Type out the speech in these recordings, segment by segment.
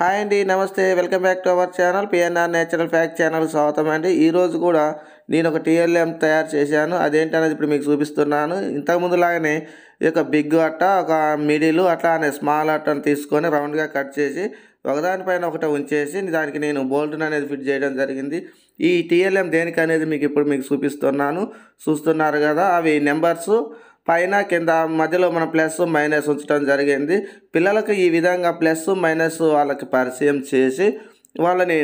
hi అండి నమస్తే welcome back to our channel PNR natural fact channel స్వాగతం అండి ఈరోజు కూడా నేను ఒక టీఎల్ఎం తయారు చేశాను అదేంటనేది ఇప్పుడు మీకు చూపిస్తున్నాను ఇంతకుముందు లాగానే ఈ యొక్క బిగ్ అట్ట ఒక మిడిల్ అట్లా అనే స్మాల్ అట్టను తీసుకొని రౌండ్గా కట్ చేసి ఒకదానిపైన ఒకటి ఉంచేసి దానికి నేను బోల్ట్ని అనేది ఫిట్ చేయడం జరిగింది ఈ టీఎల్ఎం దేనికి అనేది మీకు ఇప్పుడు మీకు చూపిస్తున్నాను చూస్తున్నారు కదా అవి నెంబర్సు పైన కింద మధ్యలో మనం ప్లస్ మైనస్ ఉంచడం జరిగింది పిల్లలకు ఈ విధంగా ప్లస్ మైనస్ వాళ్ళకి పరిచయం చేసి వాళ్ళని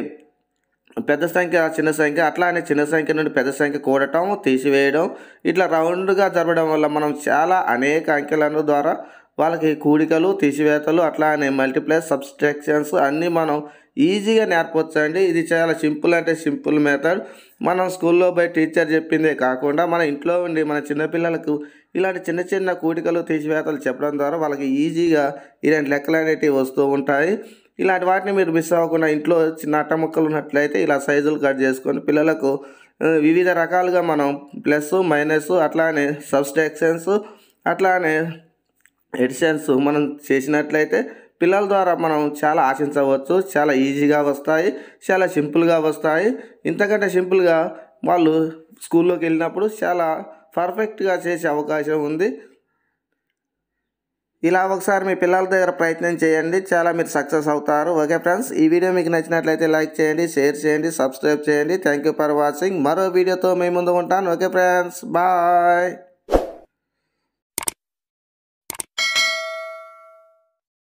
పెద్ద సంఖ్య చిన్న సంఖ్య అట్లానే చిన్న సంఖ్య నుండి పెద్ద సంఖ్య కూడటం తీసివేయడం ఇట్లా రౌండ్గా జరపడం వల్ల మనం చాలా అనేక అంకెలను ద్వారా వాళ్ళకి కూడికలు తీసివేతలు అట్లానే మల్టీప్లస్ సబ్స్ట్రాక్షన్స్ అన్నీ మనం ఈజీగా నేర్పవచ్చు అండి ఇది చాలా సింపుల్ అంటే సింపుల్ మెథడ్ మనం స్కూల్లో పోయి టీచర్ చెప్పిందే కాకుండా మన ఇంట్లో ఉండి మన చిన్నపిల్లలకు ఇలాంటి చిన్న చిన్న కూటికలు తీసివేతలు చెప్పడం ద్వారా వాళ్ళకి ఈజీగా ఇలాంటి లెక్కలు అనేటివి వస్తూ ఉంటాయి ఇలాంటి వాటిని మీరు మిస్ అవ్వకుండా ఇంట్లో చిన్న అట్ట ముక్కలు ఉన్నట్లయితే ఇలా సైజులు కట్ చేసుకొని పిల్లలకు వివిధ రకాలుగా మనం ప్లస్ మైనస్ అట్లానే సబ్స్ట్రాక్షన్స్ అట్లానే ఎడిషన్స్ మనం చేసినట్లయితే పిల్లల ద్వారా మనం చాలా ఆశించవచ్చు చాలా ఈజీగా వస్తాయి చాలా సింపుల్గా వస్తాయి ఇంతకంటే సింపుల్గా వాళ్ళు స్కూల్లోకి వెళ్ళినప్పుడు చాలా పర్ఫెక్ట్గా చేసే అవకాశం ఉంది ఇలా ఒకసారి మీ పిల్లల దగ్గర ప్రయత్నం చేయండి చాలా మీరు సక్సెస్ అవుతారు ఓకే ఫ్రెండ్స్ ఈ వీడియో మీకు నచ్చినట్లయితే లైక్ చేయండి షేర్ చేయండి సబ్స్క్రైబ్ చేయండి థ్యాంక్ యూ ఫర్ వాచింగ్ మరో వీడియోతో మేము ముందు ఉంటాను ఓకే ఫ్రెండ్స్ బాయ్